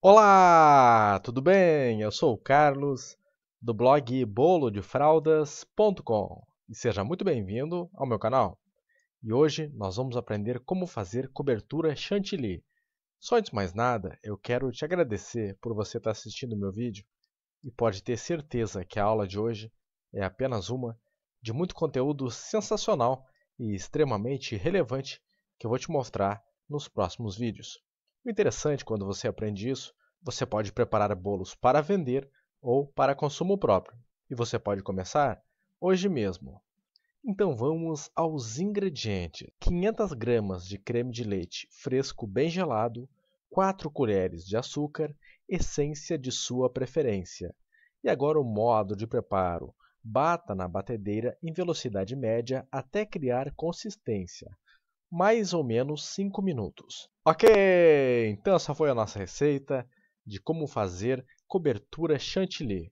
Olá, tudo bem? Eu sou o Carlos, do blog bolodefraldas.com e seja muito bem-vindo ao meu canal. E hoje nós vamos aprender como fazer cobertura chantilly. Só antes de mais nada, eu quero te agradecer por você estar assistindo o meu vídeo e pode ter certeza que a aula de hoje é apenas uma de muito conteúdo sensacional e extremamente relevante que eu vou te mostrar nos próximos vídeos interessante quando você aprende isso, você pode preparar bolos para vender ou para consumo próprio, e você pode começar hoje mesmo. Então vamos aos ingredientes: 500 gramas de creme de leite fresco bem gelado, 4 colheres de açúcar, essência de sua preferência. E agora o modo de preparo: bata na batedeira em velocidade média até criar consistência, mais ou menos 5 minutos. Ok, então essa foi a nossa receita de como fazer cobertura chantilly.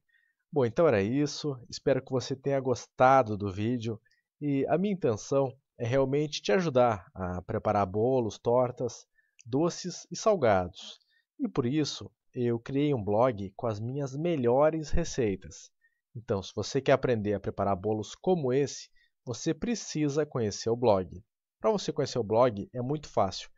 Bom, então era isso, espero que você tenha gostado do vídeo e a minha intenção é realmente te ajudar a preparar bolos, tortas, doces e salgados. E por isso eu criei um blog com as minhas melhores receitas. Então, se você quer aprender a preparar bolos como esse, você precisa conhecer o blog. Para você conhecer o blog é muito fácil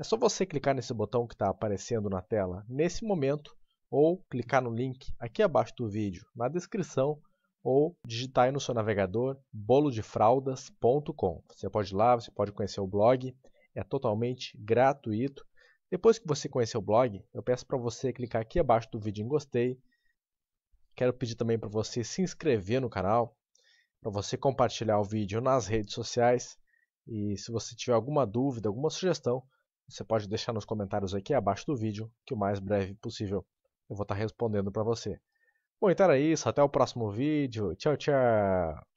é só você clicar nesse botão que está aparecendo na tela nesse momento ou clicar no link aqui abaixo do vídeo na descrição ou digitar aí no seu navegador bolodefraldas.com. Você pode ir lá, você pode conhecer o blog, é totalmente gratuito. Depois que você conhecer o blog, eu peço para você clicar aqui abaixo do vídeo em gostei. Quero pedir também para você se inscrever no canal, para você compartilhar o vídeo nas redes sociais. E se você tiver alguma dúvida, alguma sugestão, você pode deixar nos comentários aqui abaixo do vídeo, que o mais breve possível eu vou estar respondendo para você. Bom, então era isso. Até o próximo vídeo. Tchau, tchau.